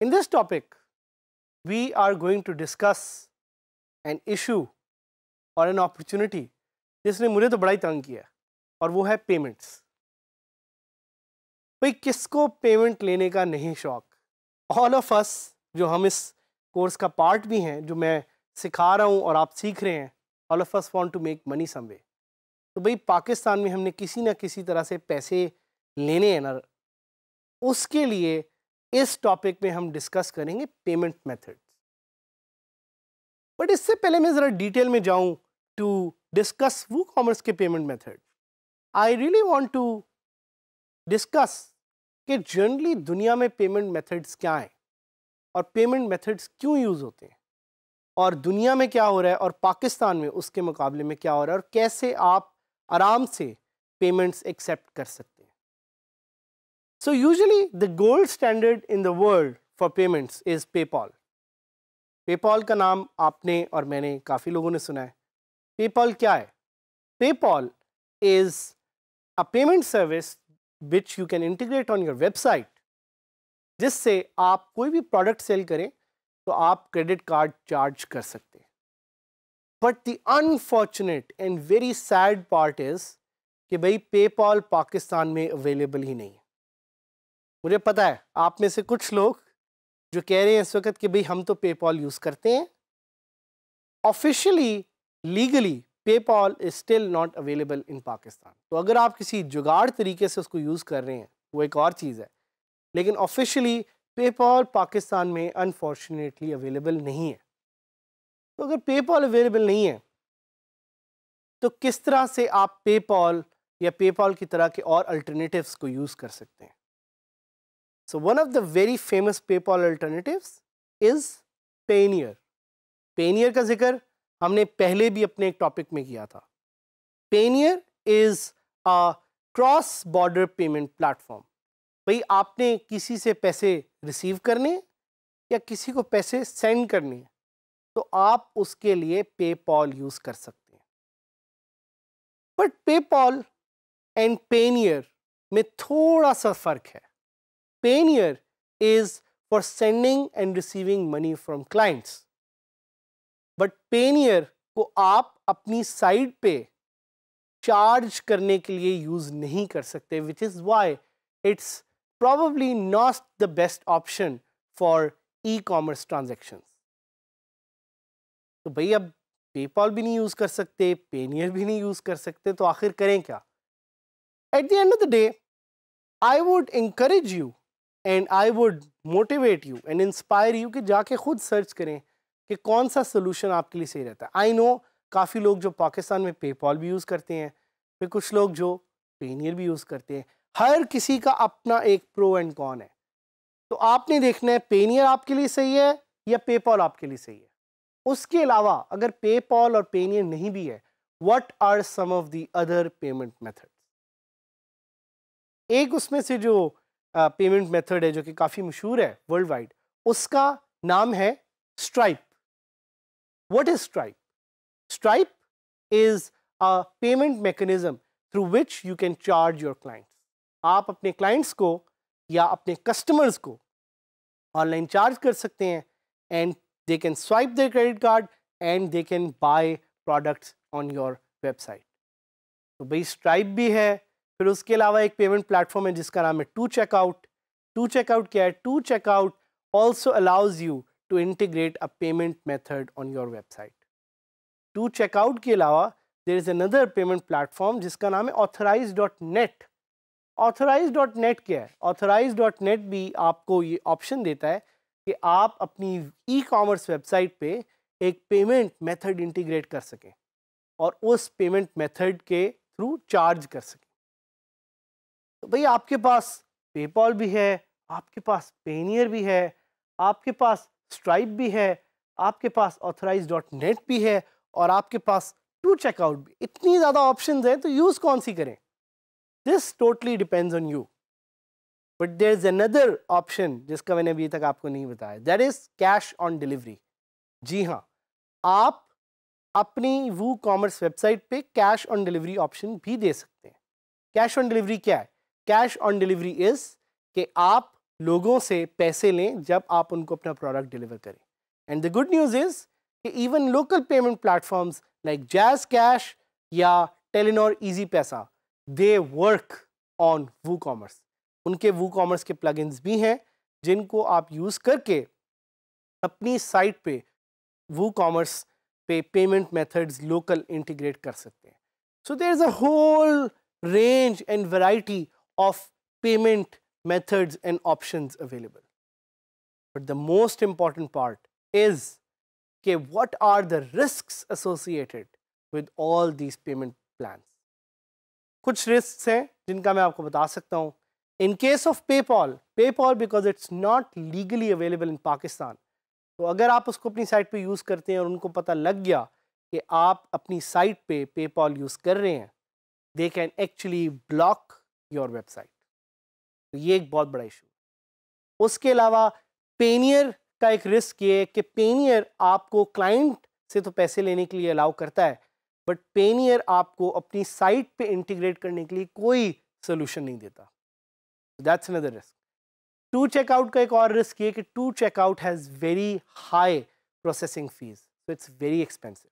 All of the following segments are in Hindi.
In this topic, we are going to discuss an issue or an opportunity जिसने मुझे तो बड़ा ही तंग किया और वो है पेमेंट्स भाई किसको पेमेंट लेने का नहीं शौक ऑल ऑफ अस जो हम इस कोर्स का पार्ट भी हैं जो मैं सिखा रहा हूँ और आप सीख रहे हैं all of us want to make money समवे तो भाई पाकिस्तान में हमने किसी ना किसी तरह से पैसे लेने हैं ना उसके लिए इस टॉपिक में हम डिस्कस करेंगे पेमेंट मेथड्स बट इससे पहले मैं ज़रा डिटेल में जाऊं to discuss WooCommerce ke payment method. I really want to discuss ke generally duniya mein payment methods kya hain aur payment methods kyun use hote hain aur duniya mein kya ho raha hai aur pakistan mein uske muqable mein kya ho raha hai aur kaise aap aaram se payments accept kar sakte hain So usually the gold standard in the world for payments is PayPal. PayPal का नाम आपने और मैंने काफ़ी लोगों ने सुना है पेपॉल क्या है PayPal is a payment service which you can integrate on your website जिससे आप कोई भी प्रोडक्ट सेल करें तो आप क्रेडिट कार्ड चार्ज कर सकते हैं but the unfortunate and very sad part is कि भाई पेपॉल पाकिस्तान में अवेलेबल ही नहीं है मुझे पता है आप में से कुछ लोग जो कह रहे हैं इस वक्त कि भाई हम तो पेपॉल यूज़ करते हैं officially PayPal is still not available in Pakistan तो अगर आप किसी जुगाड़ तरीके से उसको यूज़ कर रहे हैं वो एक और चीज़ है लेकिन ऑफिशियली पेपॉल पाकिस्तान में अनफॉर्चुनेटली अवेलेबल नहीं है तो अगर पेपॉल अवेलेबल नहीं है तो किस तरह से आप पेपॉल या पेपॉल की तरह के और अल्टरनेटिव्स को यूज़ कर सकते हैं so one of the very famous PayPal alternatives is Payoneer Payoneer का जिक्र हमने पहले भी अपने एक टॉपिक में किया था Payoneer is a cross border payment platform भाई आपने किसी से पैसे रिसीव करने या किसी को पैसे सेंड करने तो आप उसके लिए पेपॉल यूज़ कर सकते हैं बट पेपॉल एंड पेनियर में थोड़ा सा फ़र्क है Payoneer is for sending and receiving money from clients but Payoneer को आप अपनी साइड पे चार्ज करने के लिए यूज़ नहीं कर सकते which is why it's probably not the best option for e commerce transaction तो भाई अब पेपॉल भी नहीं यूज़ कर सकते पेनियर भी नहीं यूज़ कर सकते तो आखिर करें क्या at the end of the day I would encourage you and I would motivate you and inspire you कि जाके खुद सर्च करें कि कौन सा सोल्यूशन आपके लिए सही रहता है आई नो काफ़ी लोग जो पाकिस्तान में पेपॉल भी यूज़ करते हैं फिर कुछ लोग जो पेनियर भी यूज़ करते हैं हर किसी का अपना एक प्रो एंड कॉन है तो आपने देखना है पेनियर आपके लिए सही है या पेपॉल आपके लिए सही है उसके अलावा अगर पेपॉल और पेनियर नहीं भी है what are some of the other payment method एक उसमें से जो पेमेंट मेथड है जो कि काफ़ी मशहूर है वर्ल्ड वाइड उसका नाम है Stripe What is Stripe? Stripe is a payment mechanism through which you can charge your clients. आप अपने clients को या अपने customers को online charge कर सकते हैं and they can swipe their credit card and they can buy products on your website. तो भाई Stripe भी है फिर उसके अलावा एक payment platform है जिसका नाम है टू checkout. टू checkout क्या है two checkout also allows you to integrate a payment method on your website two checkout के अलावा there is another payment platform जिसका नाम है authorize dot net authorize dot net क्या है ऑथोराइज डॉट नेट भी आपको ये ऑप्शन देता है कि आप अपनी ई कॉमर्स वेबसाइट पर एक पेमेंट मैथड इंटीग्रेट कर सकें और उस पेमेंट मैथड के थ्रू चार्ज कर सकें तो भाई आपके पास पेपॉल भी है आपके पास पेनियर भी है आपके पास स्ट्राइप भी है आपके पास ऑथराइज डॉट नेट भी है और आपके पास टू चेकआउट भी इतनी ज़्यादा ऑप्शन है तो यूज़ कौन सी करें this totally depends on you but there is another option जिसका मैंने अभी तक आपको नहीं बताया that is cash on delivery जी हाँ आप अपनी वो कॉमर्स वेबसाइट पे कैश ऑन डिलीवरी ऑप्शन भी दे सकते हैं कैश ऑन डिलीवरी क्या है कैश ऑन डिलीवरी इज़ कि आप लोगों से पैसे लें जब आप उनको अपना प्रोडक्ट डिलीवर करें and the good news is कि even local payment platforms like JazzCash या Telenor Easypaisa they work on WooCommerce उनके वू कॉमर्स के प्लगइन्स भी हैं जिनको आप यूज़ करके अपनी साइट पे वू कॉमर्स पे पेमेंट मेथड्स लोकल इंटीग्रेट कर सकते हैं so there is a whole range and variety of payment methods and options available. But the most important part is okay, what are the risks associated with all these payment plans? Kuch risks hain, jinka main aapko bata sakta हूँ In case of PayPal, PayPal because it's not legally available in Pakistan, तो agar aap usko apni site pe use karte hain aur unko pata lag gaya ki aap apni site pe PayPal use kar rahe hain, they can actually block your website. तो ये एक बहुत बड़ा इशू उसके अलावा पेनियर का एक रिस्क ये है कि पेनियर आपको क्लाइंट से तो पैसे लेने के लिए अलाउ करता है बट पेनियर आपको अपनी साइट पे इंटीग्रेट करने के लिए कोई सोल्यूशन नहीं देता that's another risk two checkout का एक और रिस्क ये कि two checkout has very high processing fees so it's very expensive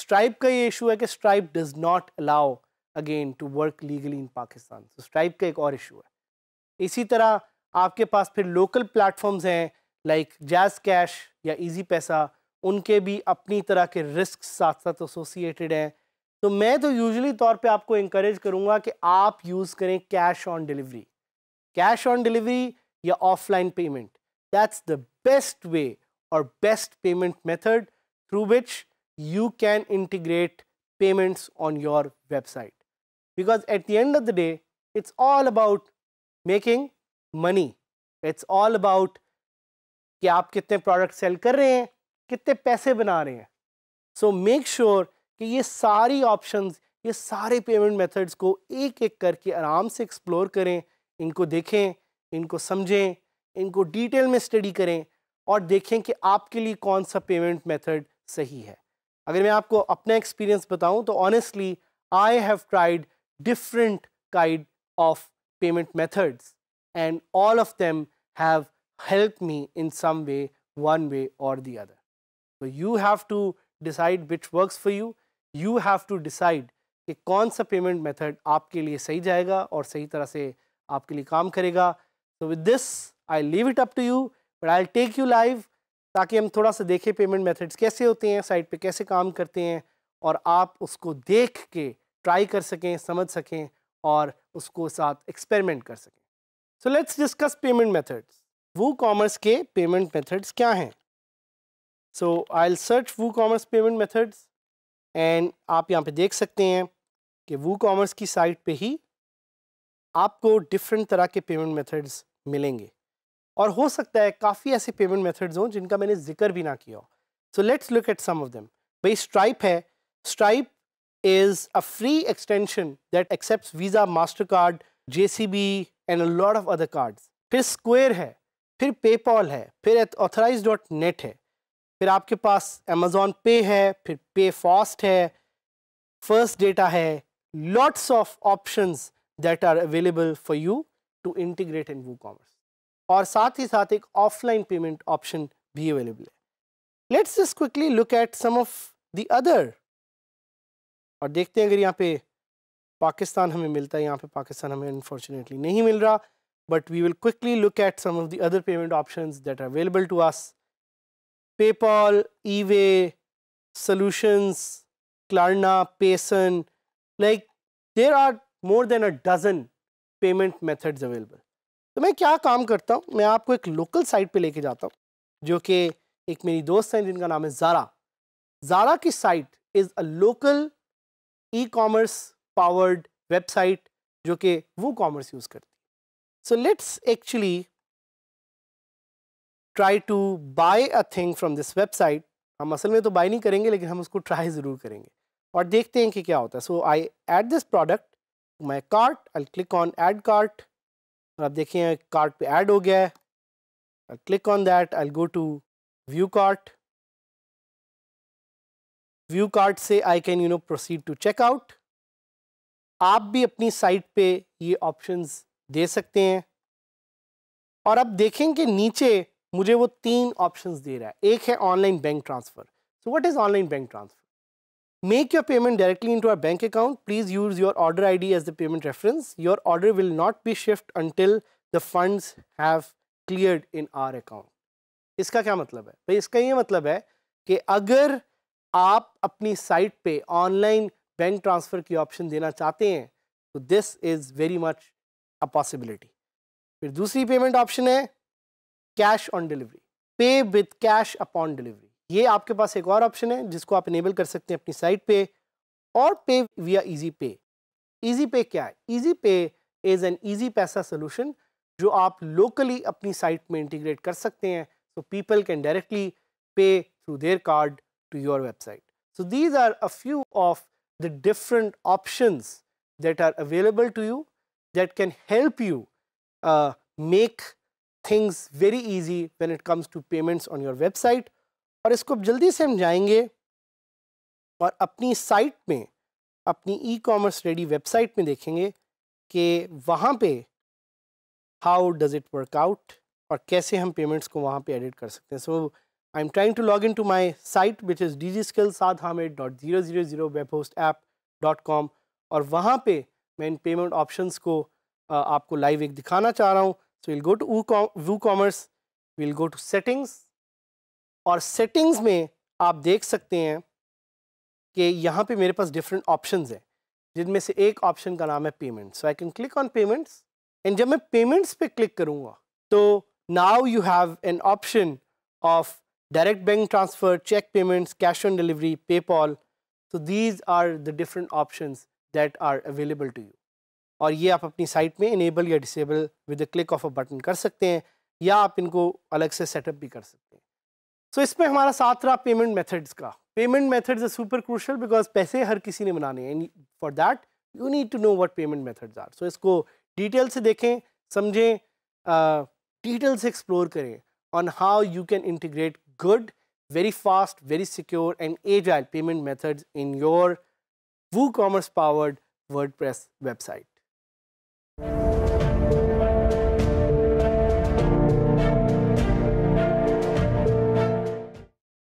Stripe का ये इशू है कि Stripe does not allow again to work legally in Pakistan so Stripe का एक और इशू है इसी तरह आपके पास फिर लोकल प्लेटफॉर्म्स हैं लाइक जैज़ कैश या इजी पैसा उनके भी अपनी तरह के रिस्क साथ साथ एसोसिएटेड हैं तो मैं तो यूजुअली तौर पे आपको इंकरेज करूँगा कि आप यूज़ करें cash on delivery cash on delivery या offline payment that's the best way और best payment method through which you can integrate payments on your website because at the end of the day it's all about making money it's all about कि आप कितने प्रोडक्ट सेल कर रहे हैं कितने पैसे बना रहे हैं सो मेक श्योर कि ये सारी ऑप्शंस ये सारे पेमेंट मेथड्स को एक एक करके आराम से एक्सप्लोर करें इनको देखें इनको समझें इनको डिटेल में स्टडी करें और देखें कि आपके लिए कौन सा पेमेंट मेथड सही है अगर मैं आपको अपना एक्सपीरियंस बताऊं तो honestly I have tried different kind of payment methods and all of them have helped me in some way, one way or the other. So you have to decide which works for you. You have to decide कि कौन सा पेमेंट मेथड आपके लिए सही जाएगा और सही तरह से आपके लिए काम करेगा तो with this I leave it up to you but I take you live ताकि हम थोड़ा सा देखें पेमेंट मेथड्स कैसे होते हैं साइट पे कैसे काम करते हैं और आप उसको देख के ट्राई कर सकें समझ सकें और उसको साथ एक्सपेरिमेंट कर सकें so let's discuss payment methods WooCommerce के पेमेंट मेथड्स क्या हैं so I search WooCommerce payment methods and आप यहाँ पे देख सकते हैं कि वो कॉमर्स की साइट पे ही आपको डिफरेंट तरह के पेमेंट मेथड्स मिलेंगे और हो सकता है काफ़ी ऐसे पेमेंट मेथड्स हों जिनका मैंने जिक्र भी ना किया so let's look at some of them भाई स्ट्राइप है Stripe is a free extension that accepts Visa, MasterCard, JCB and a lot of other cards. Then Square है, फिर PayPal है, फिर authorize.net है, फिर आपके Amazon Pay है, फिर PayFast है, First Data है, lots of options that are available for you to integrate in WooCommerce. And साथ ही an offline payment option is available let Let's just quickly look at some of the other और देखते हैं अगर यहाँ पे पाकिस्तान हमें मिलता है यहाँ पे पाकिस्तान हमें अनफॉर्चुनेटली नहीं मिल रहा but we will quickly look at some of the other payment option that are available to us PayPal eWay solutions klarna Paysson like there are more than a dozen payment methods available तो मैं क्या काम करता हूँ मैं आपको एक लोकल साइट पर लेके जाता हूँ जो कि एक मेरी दोस्त हैं जिनका नाम है ज़ारा ज़ारा की site is a local e commerce powered website जो कि वो कॉमर्स यूज़ करती है so let's actually try to buy a thing from this website हम असल में तो बाय नहीं करेंगे लेकिन हम उसको ट्राई ज़रूर करेंगे और देखते हैं कि क्या होता है so I add this product my cart I click on add cart और आप देखें कार्ट पे ऐड हो गया है I click on that I go to view cart view card से I can you know proceed to check out आप भी अपनी साइट पे ये ऑप्शंस दे सकते हैं और अब देखें कि नीचे मुझे वो तीन ऑप्शंस दे रहा है एक है online bank transfer so what is online bank transfer make your payment directly into our bank account please use your order ID as the payment reference your order will not be shift until the funds have clear in our account इसका क्या मतलब है भाई इसका ये मतलब है कि अगर आप अपनी साइट पे ऑनलाइन बैंक ट्रांसफ़र की ऑप्शन देना चाहते हैं तो this is very much a possibility फिर दूसरी पेमेंट ऑप्शन है cash on delivery pay with cash upon delivery ये आपके पास एक और ऑप्शन है जिसको आप इनेबल कर सकते हैं अपनी साइट पे और पे विया इजी पे इजी पे क्या है easy pay is an Easypaisa solution जो आप लोकली अपनी साइट में इंटीग्रेट कर सकते हैं so people can directly pay through their card to your website. So these are a few of the different options that are available to you that can help you uh, make things very easy when it comes to payments on your website. और इसको अब जल्दी से हम जाएंगे और अपनी साइट में अपनी ई कॉमर्स रेडी वेबसाइट में देखेंगे कि वहाँ पे how does it work out और कैसे हम पेमेंट्स को वहाँ पे एडिट कर सकते हैं सो so, I am trying to log into my site which is dgskillsadhamed.000 और वहाँ पे मैं इन पेमेंट ऑप्शंस को आ, आपको लाइव एक दिखाना चाह रहा हूँ so will go to WooCommerce will go to settings और सेटिंग्स में आप देख सकते हैं कि यहाँ पे मेरे पास डिफरेंट ऑप्शंस हैं जिनमें से एक ऑप्शन का नाम है payment so I can click on payments and जब मैं पेमेंट्स पे क्लिक करूँगा तो now you have an option of direct bank transfer, check payments, cash on delivery, PayPal. So these are the different options that are available to you. और ये आप अपनी साइट में इनेबल या disable with click of a button कर सकते हैं या आप इनको अलग से सेटअप भी कर सकते हैं सो so, इसमें हमारा साथ रहा पेमेंट मेथड्स का payment methods are super crucial because पैसे हर किसी ने बनाने हैं for that you need to know what payment methods are so इसको डिटेल से देखें समझें डिटेल uh, से एक्सप्लोर करें on how you can integrate good, very fast, very secure and agile payment methods in your WooCommerce powered WordPress website.